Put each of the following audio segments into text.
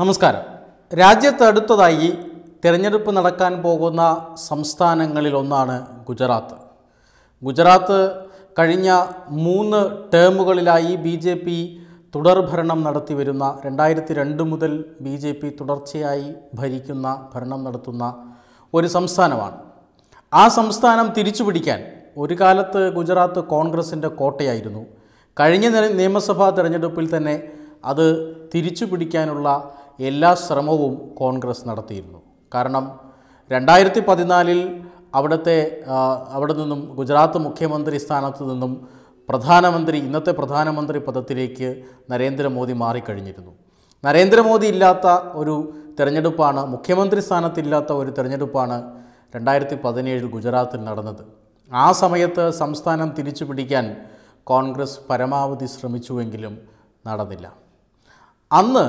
നമസ്കാരം രാജ്യത്ത് അടുത്തതായി തിരഞ്ഞെടുപ്പ് നടക്കാൻ പോകുന്ന സംസ്ഥാനങ്ങളിലൊന്നാണ് ഗുജറാത്ത് ഗുജറാത്ത് കഴിഞ്ഞ മൂന്ന് ടേമുകളിലായി ബി ജെ പി തുടർഭരണം നടത്തി വരുന്ന രണ്ടായിരത്തി രണ്ട് മുതൽ ബി ജെ പി തുടർച്ചയായി ഭരിക്കുന്ന ഭരണം നടത്തുന്ന ഒരു സംസ്ഥാനമാണ് ആ സംസ്ഥാനം തിരിച്ചു പിടിക്കാൻ ഒരു കാലത്ത് ഗുജറാത്ത് കോൺഗ്രസിൻ്റെ കോട്ടയായിരുന്നു കഴിഞ്ഞ നിയമസഭാ തിരഞ്ഞെടുപ്പിൽ തന്നെ അത് തിരിച്ചു പിടിക്കാനുള്ള എല്ലാ ശ്രമവും കോൺഗ്രസ് നടത്തിയിരുന്നു കാരണം രണ്ടായിരത്തി പതിനാലിൽ അവിടുത്തെ അവിടെ നിന്നും ഗുജറാത്ത് മുഖ്യമന്ത്രി സ്ഥാനത്ത് നിന്നും പ്രധാനമന്ത്രി ഇന്നത്തെ പ്രധാനമന്ത്രി പദത്തിലേക്ക് നരേന്ദ്രമോദി മാറിക്കഴിഞ്ഞിരുന്നു നരേന്ദ്രമോദി ഇല്ലാത്ത ഒരു തിരഞ്ഞെടുപ്പാണ് മുഖ്യമന്ത്രി സ്ഥാനത്തില്ലാത്ത ഒരു തിരഞ്ഞെടുപ്പാണ് രണ്ടായിരത്തി പതിനേഴിൽ ഗുജറാത്തിൽ നടന്നത് ആ സമയത്ത് സംസ്ഥാനം തിരിച്ചു പിടിക്കാൻ കോൺഗ്രസ് പരമാവധി ശ്രമിച്ചുവെങ്കിലും നടന്നില്ല അന്ന്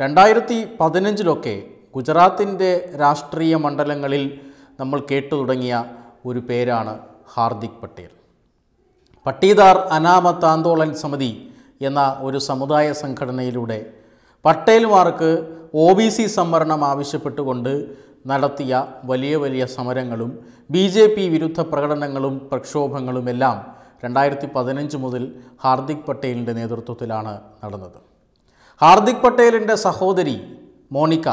രണ്ടായിരത്തി പതിനഞ്ചിലൊക്കെ ഗുജറാത്തിൻ്റെ രാഷ്ട്രീയ മണ്ഡലങ്ങളിൽ നമ്മൾ കേട്ടു തുടങ്ങിയ ഒരു പേരാണ് ഹാർദിക് പട്ടേൽ പട്ടീദാർ അനാമത്ത് ആന്തോളൻ സമിതി എന്ന ഒരു സമുദായ സംഘടനയിലൂടെ പട്ടേൽമാർക്ക് ഒ ബി സി സംവരണം ആവശ്യപ്പെട്ടുകൊണ്ട് നടത്തിയ വലിയ വലിയ സമരങ്ങളും ബി ജെ പി വിരുദ്ധ പ്രകടനങ്ങളും പ്രക്ഷോഭങ്ങളുമെല്ലാം രണ്ടായിരത്തി പതിനഞ്ച് മുതൽ ഹാർദിക് പട്ടേലിൻ്റെ നേതൃത്വത്തിലാണ് നടന്നത് ഹാർദിക് പട്ടേലിൻ്റെ സഹോദരി മോണിക്ക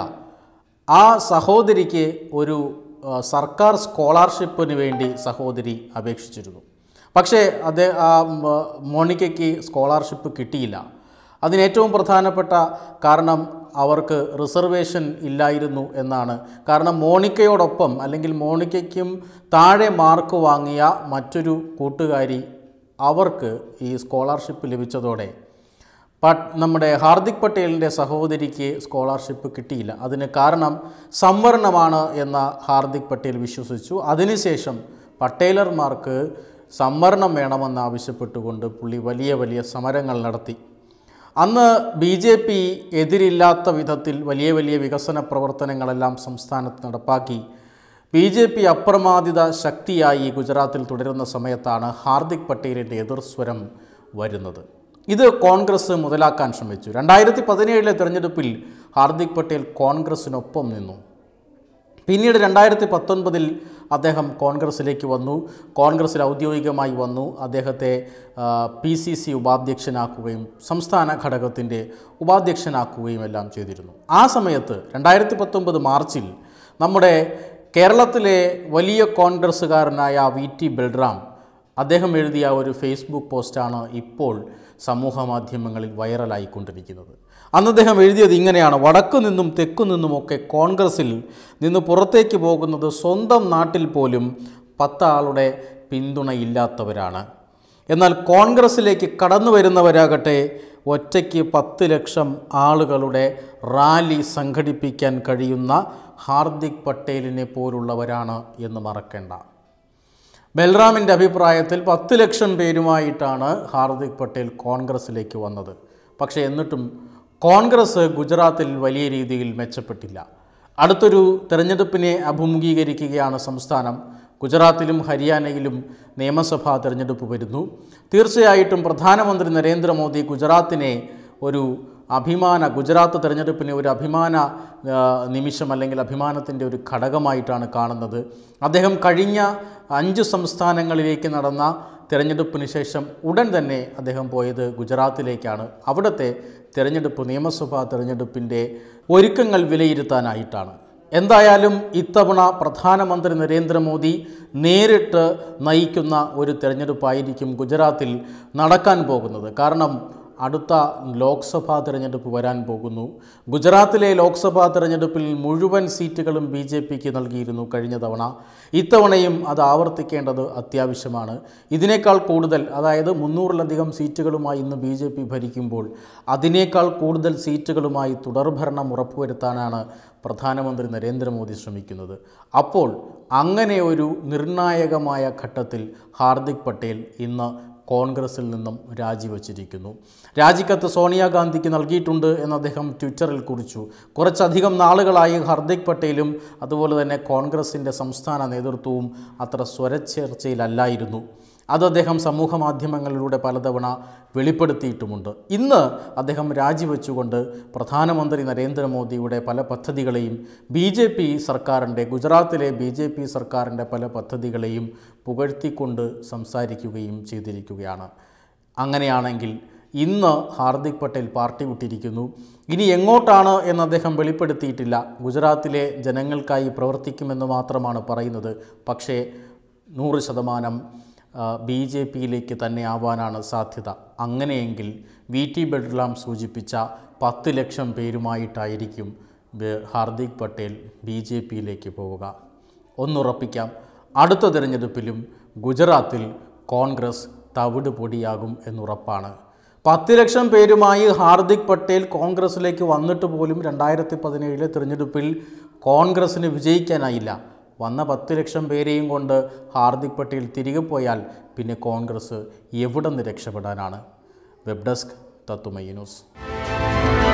ആ സഹോദരിക്ക് ഒരു സർക്കാർ സ്കോളർഷിപ്പിന് വേണ്ടി സഹോദരി അപേക്ഷിച്ചിരുന്നു പക്ഷേ അത് മോണിക്കയ്ക്ക് സ്കോളർഷിപ്പ് കിട്ടിയില്ല അതിന് ഏറ്റവും പ്രധാനപ്പെട്ട കാരണം അവർക്ക് റിസർവേഷൻ ഇല്ലായിരുന്നു എന്നാണ് കാരണം മോണിക്കയോടൊപ്പം അല്ലെങ്കിൽ മോണിക്കയ്ക്കും താഴെ മാർക്ക് വാങ്ങിയ മറ്റൊരു കൂട്ടുകാരി അവർക്ക് ഈ സ്കോളർഷിപ്പ് ലഭിച്ചതോടെ നമ്മുടെ ഹാർദിക് പട്ടേലിൻ്റെ സഹോദരിക്ക് സ്കോളർഷിപ്പ് കിട്ടിയില്ല അതിന് കാരണം സംവരണമാണ് എന്ന ഹാർദിക് പട്ടേൽ വിശ്വസിച്ചു അതിനുശേഷം പട്ടേലർമാർക്ക് സംവരണം വേണമെന്നാവശ്യപ്പെട്ടുകൊണ്ട് പുള്ളി വലിയ വലിയ സമരങ്ങൾ നടത്തി അന്ന് ബി ജെ പി എതിരില്ലാത്ത വിധത്തിൽ വലിയ വലിയ വികസന പ്രവർത്തനങ്ങളെല്ലാം സംസ്ഥാനത്ത് നടപ്പാക്കി ബി ജെ പി അപ്രമാദിത ശക്തിയായി ഗുജറാത്തിൽ തുടരുന്ന സമയത്താണ് ഹാർദിക് പട്ടേലിൻ്റെ എതിർസ്വരം വരുന്നത് ഇത് കോൺഗ്രസ് മുതലാക്കാൻ ശ്രമിച്ചു രണ്ടായിരത്തി പതിനേഴിലെ തിരഞ്ഞെടുപ്പിൽ ഹാർദിക് പട്ടേൽ കോൺഗ്രസ്സിനൊപ്പം നിന്നു പിന്നീട് രണ്ടായിരത്തി പത്തൊൻപതിൽ അദ്ദേഹം കോൺഗ്രസ്സിലേക്ക് വന്നു കോൺഗ്രസ്സിൽ ഔദ്യോഗികമായി വന്നു അദ്ദേഹത്തെ പി സി സി ഉപാധ്യക്ഷനാക്കുകയും സംസ്ഥാന ഘടകത്തിൻ്റെ ഉപാധ്യക്ഷനാക്കുകയും എല്ലാം ചെയ്തിരുന്നു ആ സമയത്ത് രണ്ടായിരത്തി പത്തൊൻപത് മാർച്ചിൽ നമ്മുടെ കേരളത്തിലെ വലിയ കോൺഗ്രസ്സുകാരനായ വി ടി ബൽറാം അദ്ദേഹം എഴുതിയ ഒരു ഫേസ്ബുക്ക് പോസ്റ്റാണ് ഇപ്പോൾ സമൂഹ മാധ്യമങ്ങളിൽ വൈറലായിക്കൊണ്ടിരിക്കുന്നത് അന്ന് അദ്ദേഹം എഴുതിയത് ഇങ്ങനെയാണ് വടക്കു നിന്നും തെക്കു നിന്നുമൊക്കെ കോൺഗ്രസിൽ നിന്ന് പുറത്തേക്ക് പോകുന്നത് സ്വന്തം നാട്ടിൽ പോലും പത്താളുടെ പിന്തുണയില്ലാത്തവരാണ് എന്നാൽ കോൺഗ്രസിലേക്ക് കടന്നു വരുന്നവരാകട്ടെ ഒറ്റയ്ക്ക് പത്ത് ലക്ഷം ആളുകളുടെ റാലി സംഘടിപ്പിക്കാൻ കഴിയുന്ന ഹാർദിക് പട്ടേലിനെ പോലുള്ളവരാണ് എന്ന് മറക്കേണ്ട ബൽറാമിൻ്റെ അഭിപ്രായത്തിൽ പത്ത് ലക്ഷം പേരുമായിട്ടാണ് ഹാർദിക് പട്ടേൽ കോൺഗ്രസ്സിലേക്ക് വന്നത് പക്ഷേ എന്നിട്ടും കോൺഗ്രസ് ഗുജറാത്തിൽ വലിയ രീതിയിൽ മെച്ചപ്പെട്ടില്ല അടുത്തൊരു തെരഞ്ഞെടുപ്പിനെ അഭിമുഖീകരിക്കുകയാണ് സംസ്ഥാനം ഗുജറാത്തിലും ഹരിയാനയിലും നിയമസഭാ തെരഞ്ഞെടുപ്പ് വരുന്നു തീർച്ചയായിട്ടും പ്രധാനമന്ത്രി നരേന്ദ്രമോദി ഗുജറാത്തിനെ ഒരു അഭിമാന ഗുജറാത്ത് തെരഞ്ഞെടുപ്പിനെ ഒരു അഭിമാന നിമിഷം അല്ലെങ്കിൽ അഭിമാനത്തിൻ്റെ ഒരു ഘടകമായിട്ടാണ് കാണുന്നത് അദ്ദേഹം കഴിഞ്ഞ അഞ്ച് സംസ്ഥാനങ്ങളിലേക്ക് നടന്ന തിരഞ്ഞെടുപ്പിന് ശേഷം ഉടൻ തന്നെ അദ്ദേഹം പോയത് ഗുജറാത്തിലേക്കാണ് അവിടുത്തെ തിരഞ്ഞെടുപ്പ് നിയമസഭാ തിരഞ്ഞെടുപ്പിൻ്റെ ഒരുക്കങ്ങൾ വിലയിരുത്താനായിട്ടാണ് എന്തായാലും ഇത്തവണ പ്രധാനമന്ത്രി നരേന്ദ്രമോദി നേരിട്ട് നയിക്കുന്ന ഒരു തിരഞ്ഞെടുപ്പായിരിക്കും ഗുജറാത്തിൽ നടക്കാൻ പോകുന്നത് കാരണം അടുത്ത ലോക്സഭാ തെരഞ്ഞെടുപ്പ് വരാൻ പോകുന്നു ഗുജറാത്തിലെ ലോക്സഭാ തെരഞ്ഞെടുപ്പിൽ മുഴുവൻ സീറ്റുകളും ബി ജെ പിക്ക് നൽകിയിരുന്നു കഴിഞ്ഞ തവണ ഇത്തവണയും അത് ആവർത്തിക്കേണ്ടത് അത്യാവശ്യമാണ് ഇതിനേക്കാൾ കൂടുതൽ അതായത് മുന്നൂറിലധികം സീറ്റുകളുമായി ഇന്ന് ബി ജെ പി ഭരിക്കുമ്പോൾ അതിനേക്കാൾ കൂടുതൽ സീറ്റുകളുമായി തുടർഭരണം ഉറപ്പുവരുത്താനാണ് പ്രധാനമന്ത്രി നരേന്ദ്രമോദി ശ്രമിക്കുന്നത് അപ്പോൾ അങ്ങനെ ഒരു നിർണായകമായ ഘട്ടത്തിൽ ഹാർദിക് പട്ടേൽ ഇന്ന് കോൺഗ്രസിൽ നിന്നും രാജിവച്ചിരിക്കുന്നു രാജിക്കത്ത് സോണിയാഗാന്ധിക്ക് നൽകിയിട്ടുണ്ട് എന്ന് അദ്ദേഹം ട്വിറ്ററിൽ കുറിച്ചു കുറച്ചധികം നാളുകളായി ഹർദിക് പട്ടേലും അതുപോലെ തന്നെ കോൺഗ്രസിൻ്റെ സംസ്ഥാന നേതൃത്വവും അത്ര സ്വരച്ചേർച്ചയിലല്ലായിരുന്നു അത് അദ്ദേഹം സമൂഹ മാധ്യമങ്ങളിലൂടെ പലതവണ വെളിപ്പെടുത്തിയിട്ടുമുണ്ട് ഇന്ന് അദ്ദേഹം രാജിവെച്ചുകൊണ്ട് പ്രധാനമന്ത്രി നരേന്ദ്രമോദിയുടെ പല പദ്ധതികളെയും ബി ജെ പി സർക്കാരിൻ്റെ ഗുജറാത്തിലെ ബി ജെ പി സർക്കാരിൻ്റെ പല പദ്ധതികളെയും പുകഴ്ത്തിക്കൊണ്ട് സംസാരിക്കുകയും ചെയ്തിരിക്കുകയാണ് അങ്ങനെയാണെങ്കിൽ ഇന്ന് ഹാർദിക് പട്ടേൽ പാർട്ടി വിട്ടിരിക്കുന്നു ഇനി എങ്ങോട്ടാണ് എന്ന് അദ്ദേഹം വെളിപ്പെടുത്തിയിട്ടില്ല ഗുജറാത്തിലെ ജനങ്ങൾക്കായി പ്രവർത്തിക്കുമെന്ന് മാത്രമാണ് പറയുന്നത് പക്ഷേ നൂറ് ശതമാനം ബി ജെ പിയിലേക്ക് തന്നെ ആവാനാണ് സാധ്യത അങ്ങനെയെങ്കിൽ വി ടി ബെഡ്ലാം സൂചിപ്പിച്ച പത്ത് ലക്ഷം പേരുമായിട്ടായിരിക്കും ഹാർദിക് പട്ടേൽ ബി ജെ പിയിലേക്ക് പോവുക ഒന്നുറപ്പിക്കാം അടുത്ത തിരഞ്ഞെടുപ്പിലും ഗുജറാത്തിൽ കോൺഗ്രസ് തവിട് പൊടിയാകും എന്നുറപ്പാണ് പത്ത് ലക്ഷം പേരുമായി ഹാർദിക് പട്ടേൽ കോൺഗ്രസിലേക്ക് വന്നിട്ട് പോലും രണ്ടായിരത്തി പതിനേഴിലെ തിരഞ്ഞെടുപ്പിൽ കോൺഗ്രസ്സിന് വിജയിക്കാനായില്ല വന്ന പത്ത് ലക്ഷം പേരെയും കൊണ്ട് ഹാർദിക് പട്ടേൽ തിരികെ പോയാൽ പിന്നെ കോൺഗ്രസ് എവിടെ നിന്ന് രക്ഷപ്പെടാനാണ് വെബ് ഡെസ്ക് തത്തുമൈ ന്യൂസ്